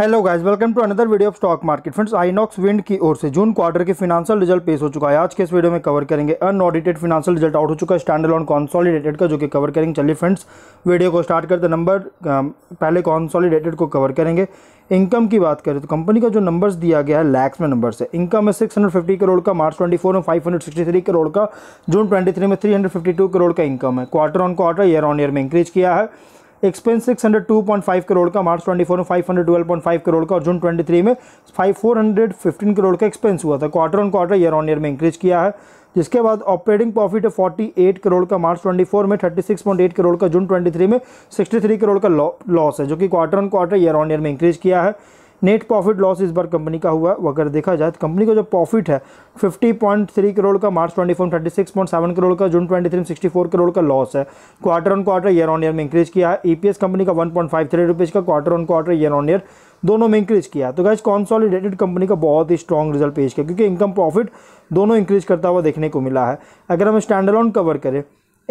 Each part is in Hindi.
hello guys welcome to another video of stock market friends Inox Wind की ओर से जून क्वार्टर के फिनांशियल रिजल्ट पेश हो चुका है आज के इस वीडियो में कवर करेंगे अनऑडिटेड फिनांशियल रिजल्ट आउट हो चुका है स्टैंडर्ड ऑन कॉन्सॉलिडेटेड का जो कि कवर करेंगे चलिए फ्रेंड्स वीडियो को स्टार्ट करते नंबर पहले कॉन्सॉलिडेटेड को कवर करेंगे इनकम की बात करें तो कंपनी का जो नंबर्स दिया गया है लैक्स में नंबर से इनकम है 650 करोड़ का मार्च 24 में 563 करोड़ का जून 23 में 352 करोड़ का इनकम है quarter on quarter year on year में इंक्रीज किया है एक्सपेंस 602.5 करोड़ का मार्च 24 में 512.5 करोड़ का और जून 23 में फिफ्टीन करोड़ का एक्सपेंस हुआ था quarter on quarter year on year में इंक्रीज किया है जिसके बाद ऑपरेटिंग प्रॉफिट 48 करोड़ का मार्च 24 में 36.8 करोड़ का जून 23 में 63 करोड़ का लॉस है जो कि quarter on quarter year on year में इंक्रीज किया है नेट प्रॉफिट लॉस इस बार कंपनी का हुआ अगर देखा जाए तो कंपनी का जो प्रॉफिट है 50.3 करोड़ का मार्च 24 में 36.7 करोड़ का जून 23 में 64 करोड़ का लॉस है quarter on quarter year on year में इंक्रीज किया है ईपीएस e कंपनी का 1.53 रुपीज़ का quarter on quarter year on year दोनों में इंक्रीज किया तो गैस कॉन्सॉलीडेटेड कंपनी का बहुत ही स्ट्रॉन्ग रिजल्ट पेश किया क्योंकि इनकम प्रॉफिट दोनों इंक्रीज करता हुआ देखने को मिला है अगर हम स्टैंडर्लॉन कवर करें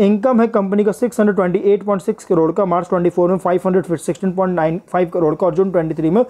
इनकम है कंपनी का 628.6 करोड़ का मार्च 24 में 516.95 करोड़ का और जून 23 में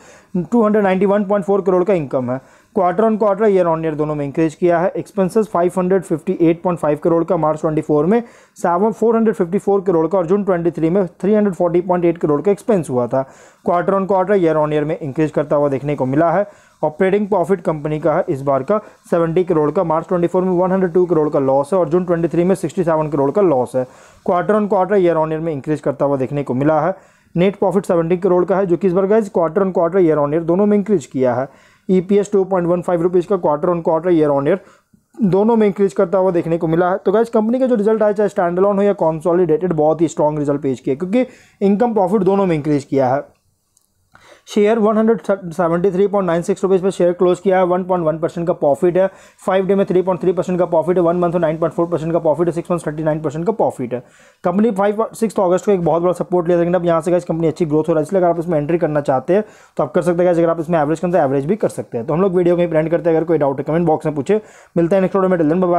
291.4 करोड़ का इनकम है quarter on quarter year on year दोनों में इंक्रीज किया है एक्सपेंसेस 558.5 करोड़ का मार्च 24 में सेवन 454 करोड़ का और जून 23 में 340.8 करोड़ का एक्सपेंस हुआ था quarter on quarter year on year में इंक्रीज करता हुआ देखने को मिला है ऑपरेटिंग प्रॉफिट कंपनी का है इस बार का 70 करोड़ का मार्च 24 में 102 करोड़ का लॉस है और जून 23 में 67 करोड़ का लॉस है quarter on quarter year on year में इंक्रीज करता हुआ देखने को मिला है नेट प्रॉफिट 70 करोड़ का है जो कि इस बार का quarter on quarter year on year दोनों में इंक्रीज किया है E P S two point one five rupees का quarter on quarter year on year दोनों में इंक्रीज करता हुआ देखने को मिला है तो गैस कंपनी का जो रिजल्ट आया चाहे स्टैंडलॉन हो या कॉन्सॉलिडेटेड बहुत ही स्ट्रॉन्ग रिजल्ट पेश किया क्योंकि इनकम प्रॉफिट दोनों में इंक्रीज किया है शेयर 173.96 रुपीस पर शेयर क्लोज किया है 1.1 परसेंट का प्रॉफिट है फाइव डे में 3.3 परसेंट का प्रॉफिट है वन मंथ में 9.4 परसेंट का प्रॉफिट है सिक्स मंथ 39 परसेंट का प्रॉफिट है कंपनी फाइव सिक्स अगस्त को एक बहुत बड़ा सपोर्ट लिया लेकिन अब यहाँ से कंपनी अच्छी ग्रोथ हो रहा है इसलिए अगर आप इसमें एंट्री करना चाहते हैं तो आप कर सकते हैं अगर आप इसमें एवरेज करते हैं एवरेज भी कर सकते हैं तो हम लोग वीडियो में प्रिंट करते हैं अगर कोई डाउट है कमेंट बॉक्स में पूछे मिलता है नेक्स्ट वीडियो में डिलन बाय